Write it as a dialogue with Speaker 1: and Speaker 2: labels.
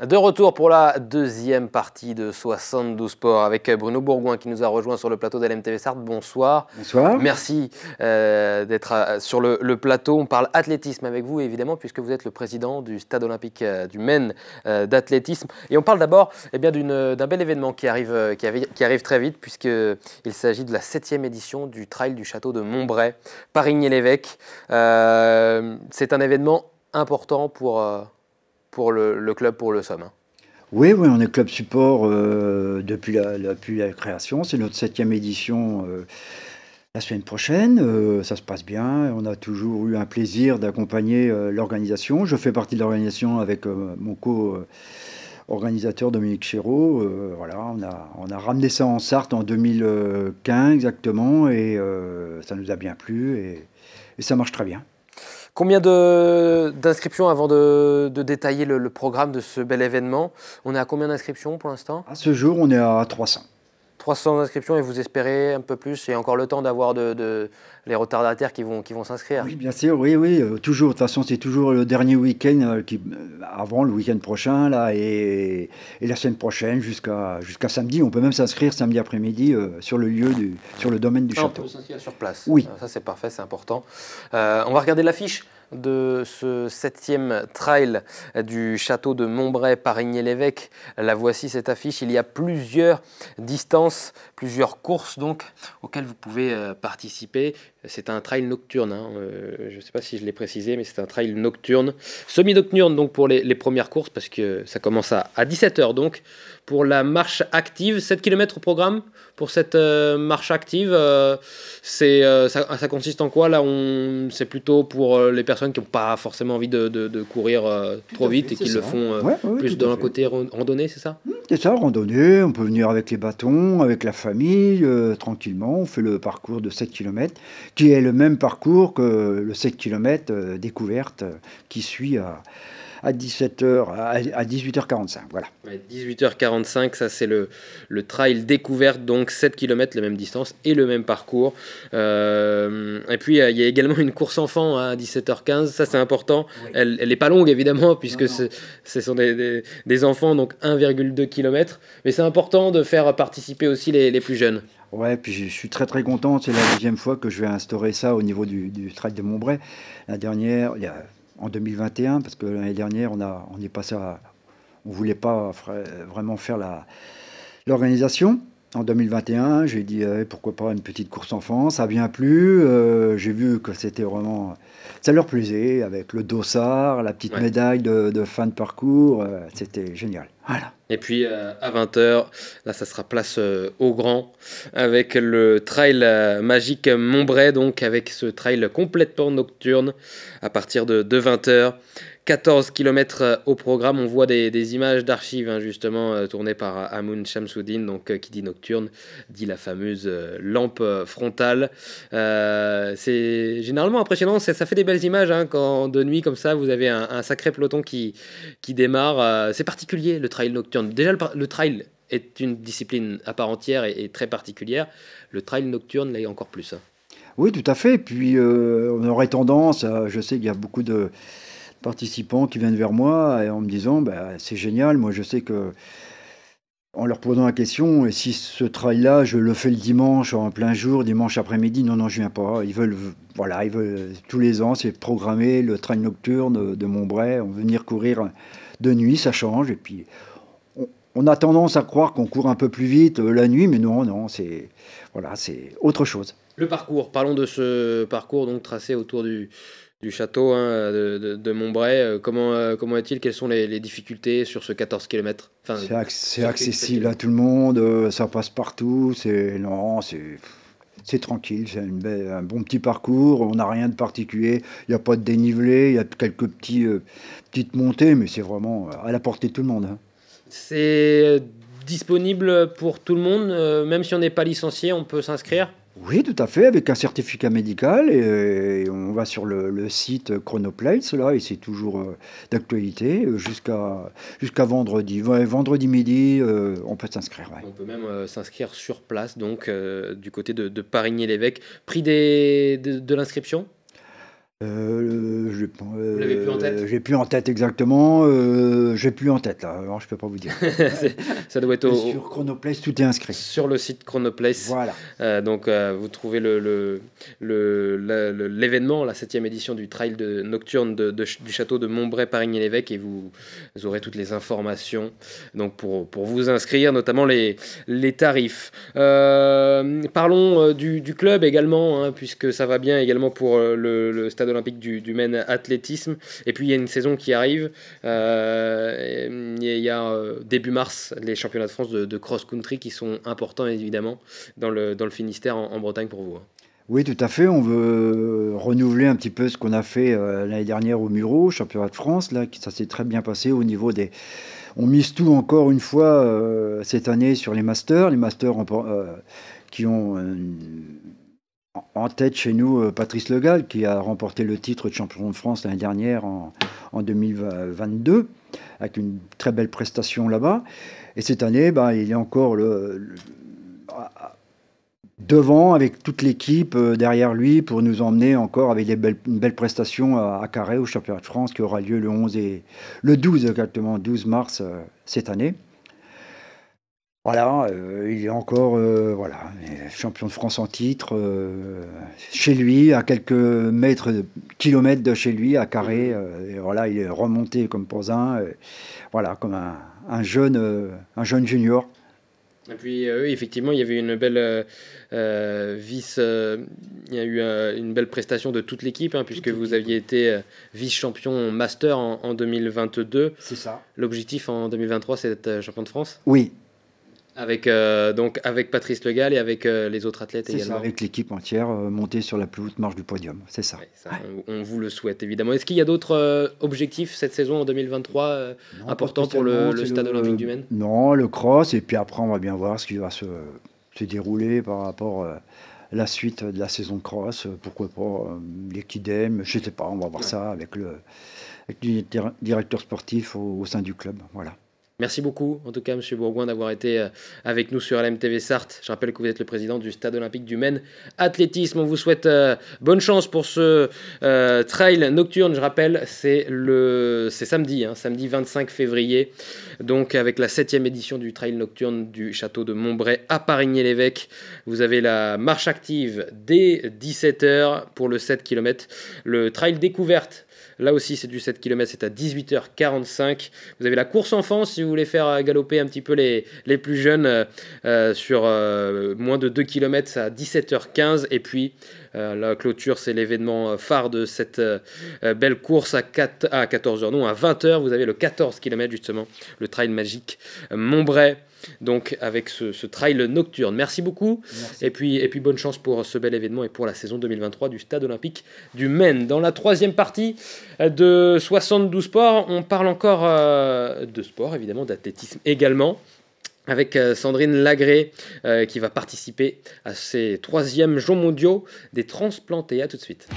Speaker 1: De retour pour la deuxième partie de 72 Sports avec Bruno Bourgoin qui nous a rejoint sur le plateau d'LMTV Sarthe. Bonsoir. Bonsoir. Merci euh, d'être euh, sur le, plateau. On parle athlétisme avec vous évidemment puisque vous êtes le président du Stade Olympique euh, du Maine d'athlétisme. Et on parle d'abord eh bien, d'un bel événement qui arrive, qui, arrive, très vite puisqu'il s'agit de la septième édition du Trail du Château de Montbray, Parigny-l'Évêque. C'est un événement important pour pour le, club pour le Somme. Hein.
Speaker 2: Oui, oui, on est club support euh, depuis, la, création. C'est notre septième édition euh, la semaine prochaine. Euh, ça se passe bien. On a toujours eu un plaisir d'accompagner l'organisation. Je fais partie de l'organisation avec mon co organisateur Dominique Chéreau. voilà, on a, ramené ça en Sarthe en 2015 exactement et ça nous a bien plu et ça marche très bien.
Speaker 1: Combien d'inscriptions avant de, détailler le, le, programme de ce bel événement On est à combien d'inscriptions pour l'instant À
Speaker 2: ce jour, on est à 300.
Speaker 1: 300 inscriptions et vous espérez un peu plus et encore le temps d'avoir les retardataires qui vont, qui vont s'inscrire. Oui,
Speaker 2: bien sûr, oui, oui, euh, toujours. De toute façon, c'est toujours le dernier week-end euh, euh, avant le week-end prochain, là, et, la semaine prochaine jusqu'à jusqu'à samedi. On peut même s'inscrire samedi après-midi sur le lieu, du, sur le domaine du ah, château.
Speaker 1: On peut s'inscrire sur place. Oui. Ça, c'est parfait, c'est important. on va regarder l'affiche de ce septième trail du château de Montbray, Parigné-l'Évêque. La voici cette affiche. Il y a plusieurs distances, plusieurs courses donc auxquelles vous pouvez euh, participer. C'est un trail nocturne. Hein. Euh, je ne sais pas si je l'ai précisé, mais c'est un trail nocturne, semi-nocturne donc pour les, premières courses parce que ça commence à, 17h donc pour la marche active. 7 km au programme pour cette euh, marche active. ça, consiste en quoi là C'est plutôt pour les personnes qui n'ont pas forcément envie de, courir euh, trop vite et qui le font euh, plus dans le côté randonnée, c'est ça hmm,
Speaker 2: C'est ça, randonnée. On peut venir avec les bâtons, avec la famille, euh, tranquillement. On fait le parcours de 7 km, qui est le même parcours que le 7 km découverte qui suit à à 17h, à 18h45. Voilà.
Speaker 1: 18h45, ça c'est le, le trail découverte, donc 7 km, la même distance et le même parcours. Euh, et puis il y a également une course enfant hein, à 17h15, ça c'est important. Elle n'est pas longue évidemment, puisque ce sont des, des, enfants, donc 1,2 km. Mais c'est important de faire participer aussi les, les plus jeunes.
Speaker 2: Ouais, puis je suis très très content. C'est la deuxième fois que je vais instaurer ça au niveau du, du trail de Montbray. La dernière, il y a en 2021, parce que l'année dernière, on, a, on est passé à, on voulait pas vraiment faire la, l'organisation en 2021, j'ai dit euh, pourquoi pas une petite course enfant, ça vient bien euh, j'ai vu que c'était vraiment. Ça leur plaisait, avec le dossard, la petite médaille de, fin de parcours, euh, c'était génial. Voilà.
Speaker 1: Et puis à 20h, là ça sera place au grand, avec le trail magique Montbray, donc avec ce trail complètement nocturne à partir de, de 20h 14 km euh, au programme. On voit des, images d'archives, hein, justement, euh, tournées par euh, Amoun Shamsuddin. Donc, qui dit nocturne, dit la fameuse lampe frontale. c'est généralement impressionnant. Ça, fait des belles images hein, quand de nuit, comme ça, vous avez un, sacré peloton qui, qui démarre. c'est particulier, le trail nocturne. Déjà, le, trail est une discipline à part entière et, très particulière. Le trail nocturne, l'est encore plus. Hein.
Speaker 2: Oui, tout à fait. Puis, on aurait tendance, je sais qu'il y a beaucoup de participants qui viennent vers moi et en me disant bah, c'est génial, moi je sais que en leur posant la question, et si ce trail-là, je le fais le dimanche en plein jour, dimanche après-midi, non, non, je viens pas. Ils veulent, voilà, ils veulent, tous les ans, c'est programmé le trail nocturne de Montbray, on venir courir de nuit, ça change, et puis on, on a tendance à croire qu'on court un peu plus vite euh, la nuit, mais non, non, c'est, voilà, c'est autre chose.
Speaker 1: Le parcours, parlons de ce parcours donc tracé autour du, du château hein, de, Montbray. Euh, comment, euh, comment est-il Quelles sont les, difficultés sur ce 14 km
Speaker 2: C'est accessible à tout le monde, euh, ça passe partout. C'est c'est tranquille, c'est un bon petit parcours. On n'a rien de particulier. Il n'y a pas de dénivelé. Il y a quelques petites montées, mais c'est vraiment à la portée de tout le monde. Hein.
Speaker 1: C'est disponible pour tout le monde, même si on n'est pas licencié, on peut s'inscrire. Oui,
Speaker 2: tout à fait, avec un certificat médical. Et, on va sur le, site Chronoplace, là, et c'est toujours euh, d'actualité euh, jusqu'à jusqu'à vendredi. vendredi midi, euh, on peut s'inscrire. On peut
Speaker 1: même s'inscrire sur place, donc du côté de, de Parigny-l'Évêque. Prix de l'inscription
Speaker 2: euh, je euh, l'avez plus en tête J'ai plus en tête exactement. Euh, j'ai plus en tête là. Alors je peux pas vous dire.
Speaker 1: ça doit être sur Chronoplace. Tout est inscrit. Sur le site Chronoplace. Voilà. Euh, donc euh, vous trouvez le, l'événement, la septième édition du trail de nocturne du château de Montbray Parigny-l'Évêque et vous, aurez toutes les informations. Donc pour, pour vous inscrire, notamment les, les tarifs. parlons du, club également, hein, puisque ça va bien également pour le stade olympique du, du Maine Athlétisme. Et puis il y a une saison qui arrive. Euh, il y a euh, début mars les championnats de France de, cross-country qui sont importants évidemment dans le, dans le Finistère en, Bretagne pour vous. Hein.
Speaker 2: Oui, tout à fait. On veut euh, renouveler un petit peu ce qu'on a fait l'année dernière au Muro, championnat de France. Là, ça s'est très bien passé au niveau des. On mise tout encore une fois cette année sur les masters, les masters qui ont en tête chez nous euh, Patrice Legal, qui a remporté le titre de champion de France l'année dernière en, 2022, avec une très belle prestation là-bas. Et cette année, bah, il est encore le, ah, ah, devant avec toute l'équipe euh, derrière lui pour nous emmener encore avec une belle prestation à, Carré au championnat de France qui aura lieu le 11 et le 12 exactement, 12 mars euh, cette année. Voilà, euh, il est encore euh, voilà, champion de France en titre, euh, chez lui, à quelques mètres, kilomètres de chez lui, à Carré. Mhm. Et voilà, il est remonté comme pour voilà, comme un, jeune, un jeune junior.
Speaker 1: Et puis effectivement, il y avait une belle il y a eu une belle prestation de toute l'équipe, hein, puisque vous aviez été vice-champion master en, en 2022. C'est ça. L'objectif en 2023, c'est d'être champion de France. Oui, avec, euh, donc, avec Patrice Legal et avec euh, les autres athlètes également. avec
Speaker 2: l'équipe entière euh, montée sur la plus haute marche du podium, c'est ça.
Speaker 1: On, vous le souhaite évidemment. Est-ce qu'il y a d'autres objectifs cette saison en 2023 importants pour le, stade olympique du Maine
Speaker 2: Non, le cross, et puis après on va bien voir ce qui va se, dérouler par rapport à la suite de la saison cross, pourquoi pas l'équidème, je sais pas, on va voir ça avec le, avec le directeur sportif au sein du club. Voilà.
Speaker 1: Merci beaucoup, en tout cas, Monsieur Bourgoin, d'avoir été euh, avec nous sur LMTV Sarthe. Je rappelle que vous êtes le président du Stade Olympique du Maine Athlétisme. On vous souhaite euh, bonne chance pour ce euh, trail nocturne. Je rappelle, c'est le, c'est samedi, hein, samedi 25 février, donc avec la septième édition du trail nocturne du château de Montbray à parigné lévêque Vous avez la marche active dès 17h pour le 7 km, le trail découverte Là aussi, c'est du 7 km, c'est à 18h45. Vous avez la course enfant si vous voulez faire euh, galoper un petit peu les, les plus jeunes euh, euh, sur moins de 2 km à 17h15. Et puis euh, la clôture, c'est l'événement euh, phare de cette euh, belle course à, 4, à 14h. Non, à 20h, vous avez le 14 km justement, le trail magique Montbray donc avec ce, trail nocturne. Merci beaucoup. Et, puis, et puis bonne chance pour ce bel événement et pour la saison 2023 du Stade olympique du Maine. Dans la troisième partie de 72 sports, on parle encore de sport, évidemment, d'athlétisme également avec euh, Sandrine Lagré euh, qui va participer à ces troisièmes Jeux mondiaux des transplantés. À tout de suite.